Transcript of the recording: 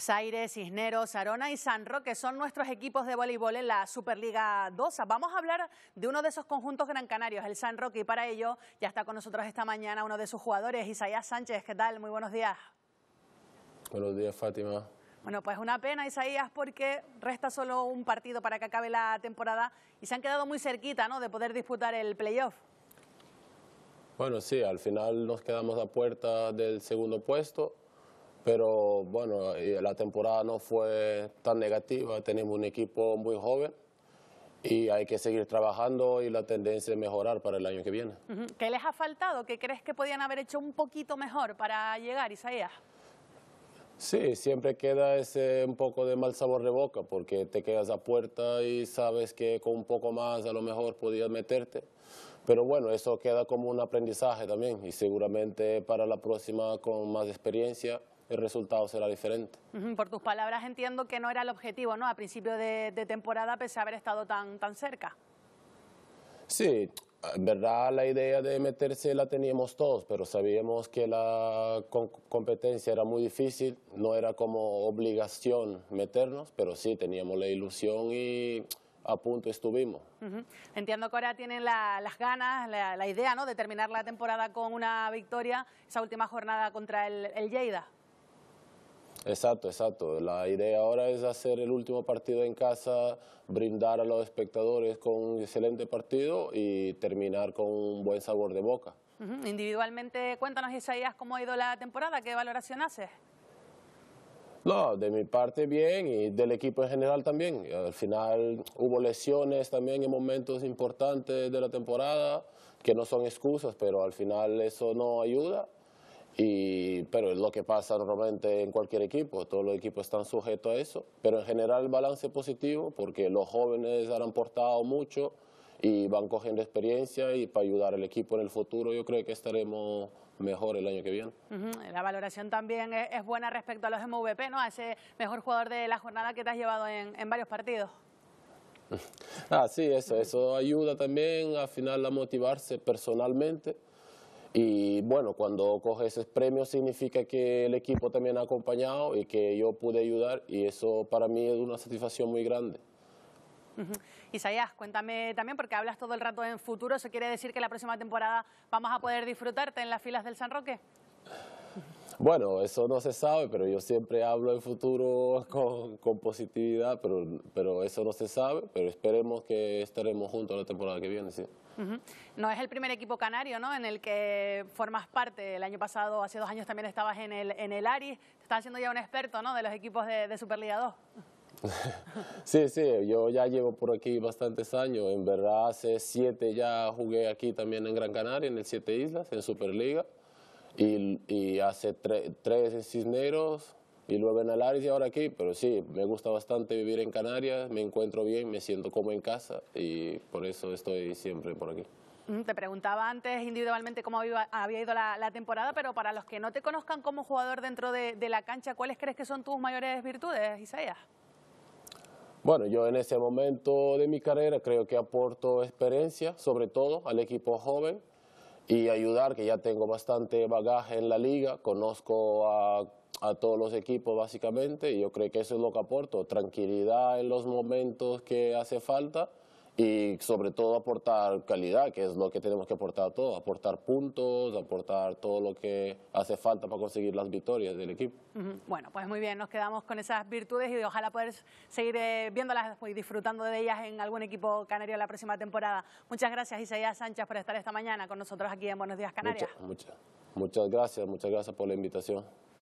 Zaire, Cisneros, Arona y San Roque son nuestros equipos de voleibol en la Superliga 2. Vamos a hablar de uno de esos conjuntos gran canarios, el San Roque, y para ello ya está con nosotros esta mañana uno de sus jugadores, Isaías Sánchez. ¿Qué tal? Muy buenos días. Buenos días, Fátima. Bueno, pues una pena, Isaías, porque resta solo un partido para que acabe la temporada y se han quedado muy cerquita, ¿no?, de poder disputar el playoff. Bueno, sí, al final nos quedamos a puerta del segundo puesto pero bueno, eh, la temporada no fue tan negativa, tenemos un equipo muy joven y hay que seguir trabajando y la tendencia es mejorar para el año que viene. ¿Qué les ha faltado? ¿Qué crees que podían haber hecho un poquito mejor para llegar, Isaías? Sí, siempre queda ese un poco de mal sabor de boca porque te quedas a puerta y sabes que con un poco más a lo mejor podías meterte. Pero bueno, eso queda como un aprendizaje también y seguramente para la próxima con más experiencia el resultado será diferente. Por tus palabras entiendo que no era el objetivo, ¿no? A principio de, temporada, pese a haber estado tan, tan cerca. Sí, en verdad la idea de meterse la teníamos todos, pero sabíamos que la competencia era muy difícil, no era como obligación meternos, pero sí teníamos la ilusión y a punto estuvimos. Entiendo que ahora tienen las ganas, la, idea ¿no? de terminar la temporada con una victoria, esa última jornada contra el, el Lleida. Exacto, exacto. La idea ahora es hacer el último partido en casa, brindar a los espectadores con un excelente partido y terminar con un buen sabor de boca. Individualmente, cuéntanos, Isaías, cómo ha ido la temporada, qué valoración haces. No, de mi parte bien y del equipo en general también. Al final hubo lesiones también en momentos importantes de la temporada, que no son excusas, pero al final eso no ayuda y, pero es lo que pasa normalmente en cualquier equipo, todos los equipos están sujetos a eso, pero en general el balance positivo porque los jóvenes han aportado mucho y van cogiendo experiencia y para ayudar al equipo en el futuro yo creo que estaremos mejor el año que viene. La valoración también e-, es, buena respecto a los MVP, ¿no? A ese mejor jugador de la jornada que te has llevado en, varios partidos. ah, sí, eso, eso ayuda también al final a motivarse personalmente y bueno, cuando coge ese premio significa que el equipo también ha acompañado y que yo pude ayudar y eso para mí es una satisfacción muy grande. Isaías, cuéntame también, porque hablas todo el rato en futuro, se quiere decir que la próxima temporada vamos a poder disfrutarte en las filas del San Roque? Bueno, eso no se sabe, pero yo siempre hablo en futuro con, positividad, pero, eso no se sabe, pero esperemos que estaremos juntos la temporada que viene, sí. No es el primer equipo canario, ¿no?, en el que formas parte. El año pasado, hace dos años también estabas en el, Ari. el siendo Te estás haciendo ya un experto, ¿no?, de los equipos de, de Superliga 2. sí, sí, yo ya llevo por aquí bastantes años. En verdad, hace siete ya jugué aquí también en Gran Canaria, en el Siete Islas, en Superliga y, hace tres Cisneros y luego en Alaris y ahora aquí, pero sí, me gusta bastante vivir en Canarias, me encuentro bien, me siento como en casa y por eso estoy siempre por aquí. Mm, te preguntaba antes individualmente cómo había ido la, temporada, pero para los que no te conozcan como jugador dentro de, de la cancha, ¿cuáles crees que son tus mayores virtudes, Isaías? Bueno, yo en ese momento de mi carrera creo que aporto experiencia, sobre todo al equipo joven, y ayudar, que ya tengo bastante bagaje en la liga, conozco a, todos los equipos básicamente y yo creo que eso es lo que aporto, tranquilidad en los momentos que hace falta y sobre todo aportar calidad, que es lo que tenemos que aportar a todos, aportar puntos, aportar todo lo que hace falta para conseguir las victorias del equipo. Bueno, pues muy bien, nos quedamos con esas virtudes y ojalá poder seguir eh, viéndolas y disfrutando de ellas en algún equipo canario la próxima temporada. Muchas gracias Isaías Sánchez por estar esta mañana con nosotros aquí en Buenos Días Canarias. muchas gracias, muchas gracias por la invitación.